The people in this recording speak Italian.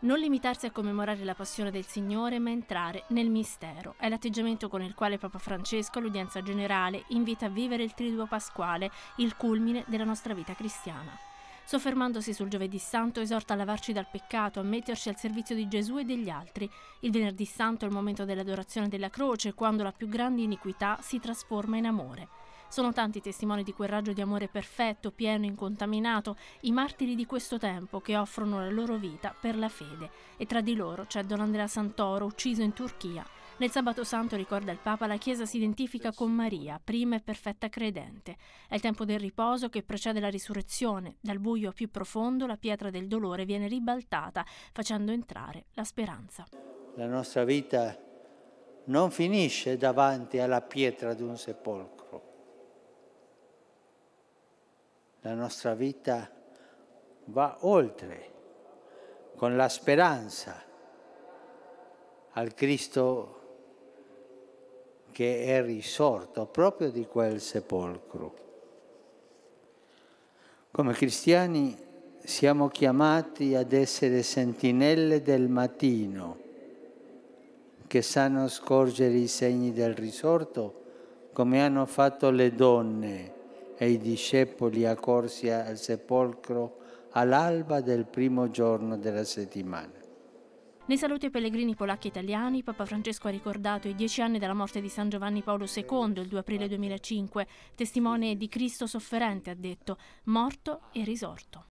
Non limitarsi a commemorare la passione del Signore, ma entrare nel mistero. È l'atteggiamento con il quale Papa Francesco, all'udienza generale, invita a vivere il Triduo Pasquale, il culmine della nostra vita cristiana. Soffermandosi sul giovedì santo, esorta a lavarci dal peccato, a metterci al servizio di Gesù e degli altri. Il venerdì santo è il momento dell'adorazione della croce, quando la più grande iniquità si trasforma in amore. Sono tanti i testimoni di quel raggio di amore perfetto, pieno, incontaminato, i martiri di questo tempo che offrono la loro vita per la fede. E tra di loro c'è Don Andrea Santoro, ucciso in Turchia. Nel sabato santo, ricorda il Papa, la Chiesa si identifica con Maria, prima e perfetta credente. È il tempo del riposo che precede la risurrezione. Dal buio più profondo la pietra del dolore viene ribaltata, facendo entrare la speranza. La nostra vita non finisce davanti alla pietra di un sepolcro, la nostra vita va oltre con la speranza al Cristo che è risorto proprio di quel sepolcro. Come cristiani siamo chiamati ad essere sentinelle del mattino che sanno scorgere i segni del risorto come hanno fatto le donne e i discepoli accorsi al sepolcro all'alba del primo giorno della settimana. Nei saluti ai pellegrini polacchi e italiani, Papa Francesco ha ricordato i dieci anni della morte di San Giovanni Paolo II il 2 aprile 2005, testimone di Cristo sofferente, ha detto, morto e risorto.